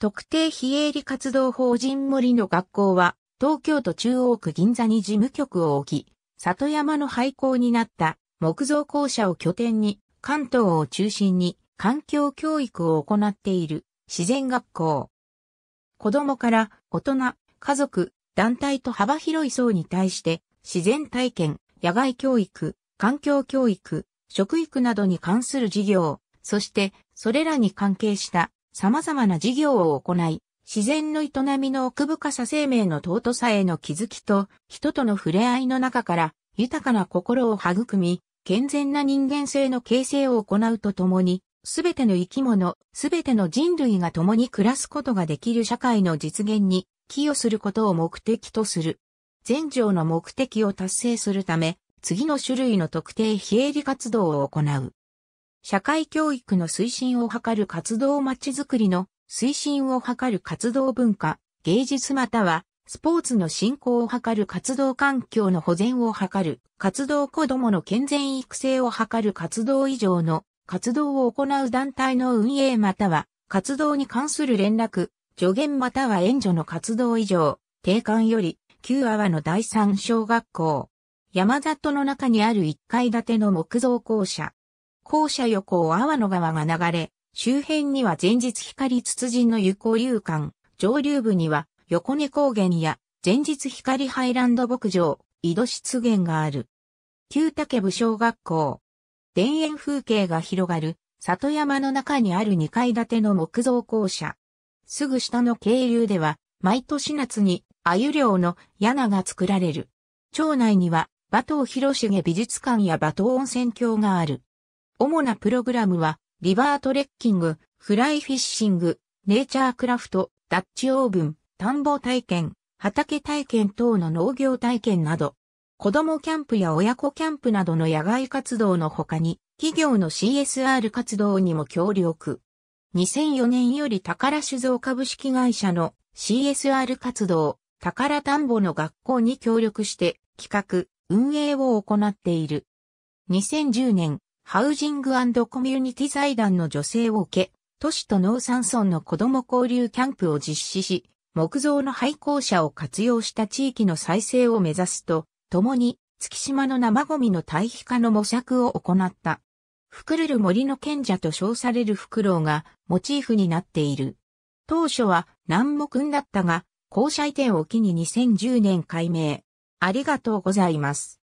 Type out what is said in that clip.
特定非営利活動法人森の学校は、東京都中央区銀座に事務局を置き、里山の廃校になった木造校舎を拠点に、関東を中心に環境教育を行っている自然学校。子供から大人、家族、団体と幅広い層に対して、自然体験、野外教育、環境教育、食育などに関する事業、そしてそれらに関係した様々な事業を行い、自然の営みの奥深さ生命の尊さへの気づきと、人との触れ合いの中から、豊かな心を育み、健全な人間性の形成を行うとともに、すべての生き物、すべての人類が共に暮らすことができる社会の実現に寄与することを目的とする。全条の目的を達成するため、次の種類の特定非営利活動を行う。社会教育の推進を図る活動まちづくりの推進を図る活動文化、芸術またはスポーツの振興を図る活動環境の保全を図る活動子供の健全育成を図る活動以上の活動を行う団体の運営または活動に関する連絡、助言または援助の活動以上、定款より旧阿波の第三小学校、山里の中にある1階建ての木造校舎。校舎横を阿波野川が流れ、周辺には前日光筒人の湯交流館、上流部には横根高原や前日光ハイランド牧場、井戸湿原がある。旧竹部小学校。田園風景が広がる、里山の中にある2階建ての木造校舎。すぐ下の渓流では、毎年夏に、鮎漁の屋根が作られる。町内には、馬頭広重美術館や馬頭温泉郷がある。主なプログラムは、リバートレッキング、フライフィッシング、ネイチャークラフト、ダッチオーブン、田んぼ体験、畑体験等の農業体験など、子供キャンプや親子キャンプなどの野外活動の他に、企業の CSR 活動にも協力。2004年より宝酒造株式会社の CSR 活動、宝田んぼの学校に協力して企画、運営を行っている。2010年、ハウジングコミュニティ財団の助成を受け、都市と農産村の子ども交流キャンプを実施し、木造の廃校舎を活用した地域の再生を目指すと、共に月島の生ゴミの堆肥化の模索を行った。ふくるる森の賢者と称されるフクロウがモチーフになっている。当初は南もくんだったが、校舎移転を機に2010年改名。ありがとうございます。